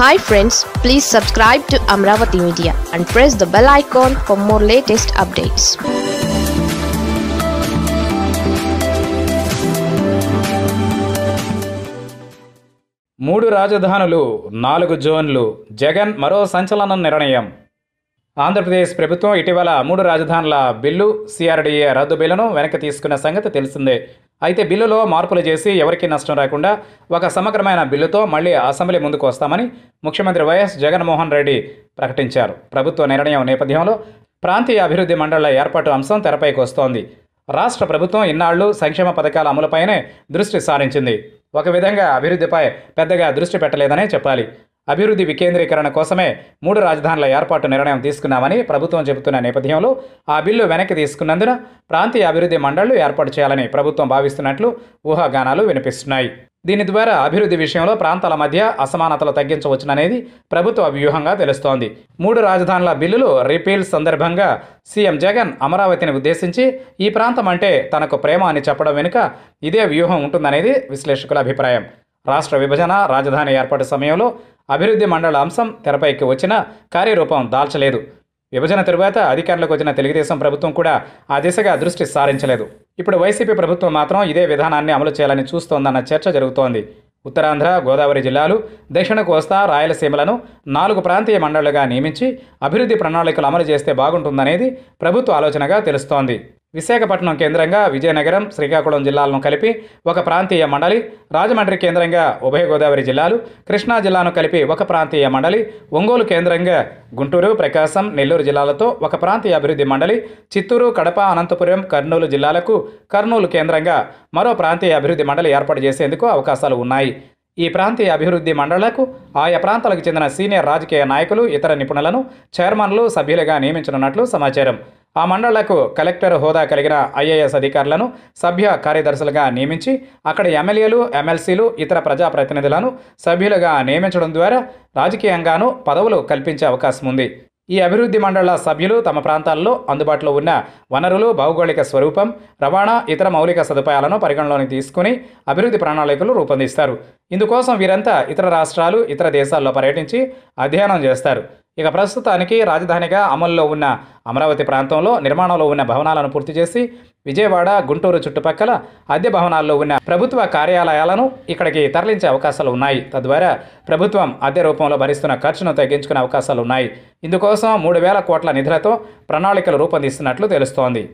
hi friends please subscribe to Amaravati media and press the bell icon for more latest updates మూడు రాజధానులు నాలుగు జోన్లు జగన్ మరో సంచలన నిర్ణయం ఆంధ్రప్రదేశ్ ప్రభుత్వం ఇటీవల మూడు రాజధానుల బిల్లు సిఆర్డీఏ రద్దు బిల్లును వెనక్కి తీసుకున్న సంగతి తెలిసిందే అయితే బిల్లులో మార్పులు చేసి ఎవరికీ నష్టం రాకుండా ఒక సమగ్రమైన బిల్లుతో మళ్లీ అసెంబ్లీ ముందుకు వస్తామని ముఖ్యమంత్రి వైఎస్ జగన్మోహన్ రెడ్డి ప్రకటించారు ప్రభుత్వ నిర్ణయం నేపథ్యంలో ప్రాంతీయ అభివృద్ధి మండళ్ల ఏర్పాటు అంశం తెరపైకి వస్తోంది రాష్ట్ర ప్రభుత్వం ఇన్నాళ్లు సంక్షేమ పథకాల అమలుపైనే దృష్టి సారించింది ఒక విధంగా అభివృద్ధిపై పెద్దగా దృష్టి పెట్టలేదనే చెప్పాలి అభివృద్ధి వికేంద్రీకరణ కోసమే మూడు రాజధానుల ఏర్పాటు నిర్ణయం తీసుకున్నామని ప్రభుత్వం చెబుతున్న నేపథ్యంలో ఆ బిల్లు వెనక్కి తీసుకున్నందున ప్రాంతీయ అభివృద్ధి మండళ్లు ఏర్పాటు చేయాలని ప్రభుత్వం భావిస్తున్నట్లు ఊహాగానాలు వినిపిస్తున్నాయి దీని ద్వారా అభివృద్ధి విషయంలో ప్రాంతాల మధ్య అసమానతలు తగ్గించవచ్చుననేది ప్రభుత్వ వ్యూహంగా తెలుస్తోంది మూడు రాజధానుల బిల్లులు రిపీల్ సందర్భంగా సీఎం జగన్ అమరావతిని ఉద్దేశించి ఈ ప్రాంతం అంటే తనకు ప్రేమ అని చెప్పడం వెనుక ఇదే వ్యూహం ఉంటుందనేది విశ్లేషకుల అభిప్రాయం రాష్ట్ర విభజన రాజధాని ఏర్పాటు సమయంలో అభివృద్ధి మండల అంశం తెరపైకి వచ్చిన కార్యరూపం దాల్చలేదు విభజన తరువాత అధికారంలోకి వచ్చిన తెలుగుదేశం ప్రభుత్వం కూడా ఆ దిశగా దృష్టి సారించలేదు ఇప్పుడు వైసీపీ ప్రభుత్వం మాత్రం ఇదే విధానాన్ని అమలు చేయాలని చూస్తోందన్న చర్చ జరుగుతోంది ఉత్తరాంధ్ర గోదావరి జిల్లాలు దక్షిణ కోస్తా రాయలసీమలను నాలుగు ప్రాంతీయ మండళ్లుగా నియమించి అభివృద్ధి ప్రణాళికలు అమలు చేస్తే బాగుంటుందనేది ప్రభుత్వ ఆలోచనగా తెలుస్తోంది విశాఖపట్నం కేంద్రంగా విజయనగరం శ్రీకాకుళం జిల్లాలను కలిపి ఒక ప్రాంతీయ మండలి రాజమండ్రి కేంద్రంగా ఉభయ గోదావరి జిల్లాలు కృష్ణా జిల్లాను కలిపి ఒక ప్రాంతీయ మండలి ఒంగోలు కేంద్రంగా గుంటూరు ప్రకాశం నెల్లూరు జిల్లాలతో ఒక ప్రాంతీయ అభివృద్ధి మండలి చిత్తూరు కడప అనంతపురం కర్నూలు జిల్లాలకు కర్నూలు కేంద్రంగా మరో ప్రాంతీయ అభివృద్ధి మండలి ఏర్పాటు చేసేందుకు అవకాశాలు ఉన్నాయి ఈ ప్రాంతీయ అభివృద్ధి మండళ్లకు ఆయా ప్రాంతాలకు చెందిన సీనియర్ రాజకీయ నాయకులు ఇతర నిపుణులను చైర్మన్లు సభ్యులుగా నియమించనున్నట్లు సమాచారం ఆ మండళ్లకు కలెక్టర్ హోదా కలిగిన ఐఏఎస్ అధికారులను సభ్య కార్యదర్శులుగా నియమించి అక్కడ ఎమ్మెల్యేలు ఎమ్మెల్సీలు ఇతర ప్రజాప్రతినిధులను సభ్యులుగా నియమించడం ద్వారా రాజకీయంగానూ పదవులు కల్పించే అవకాశం ఉంది ఈ అభివృద్ధి మండళ్ల సభ్యులు తమ ప్రాంతాల్లో అందుబాటులో ఉన్న వనరులు భౌగోళిక స్వరూపం రవాణా ఇతర మౌలిక సదుపాయాలను పరిగణలోకి తీసుకుని అభివృద్ధి ప్రణాళికలు రూపొందిస్తారు ఇందుకోసం వీరంతా ఇతర రాష్ట్రాలు ఇతర దేశాల్లో పర్యటించి అధ్యయనం చేస్తారు ఇక ప్రస్తుతానికి రాజధానిగా అమల్లో ఉన్న అమరావతి ప్రాంతంలో నిర్మాణంలో ఉన్న భవనాలను పూర్తి చేసి విజయవాడ గుంటూరు చుట్టుపక్కల అద్దె భవనాల్లో ఉన్న ప్రభుత్వ కార్యాలయాలను ఇక్కడికి తరలించే అవకాశాలు ఉన్నాయి తద్వారా ప్రభుత్వం అద్దె రూపంలో భరిస్తున్న ఖర్చును తగ్గించుకునే అవకాశాలు ఉన్నాయి ఇందుకోసం మూడు వేల కోట్ల నిధులతో ప్రణాళికలు రూపొందిస్తున్నట్లు తెలుస్తోంది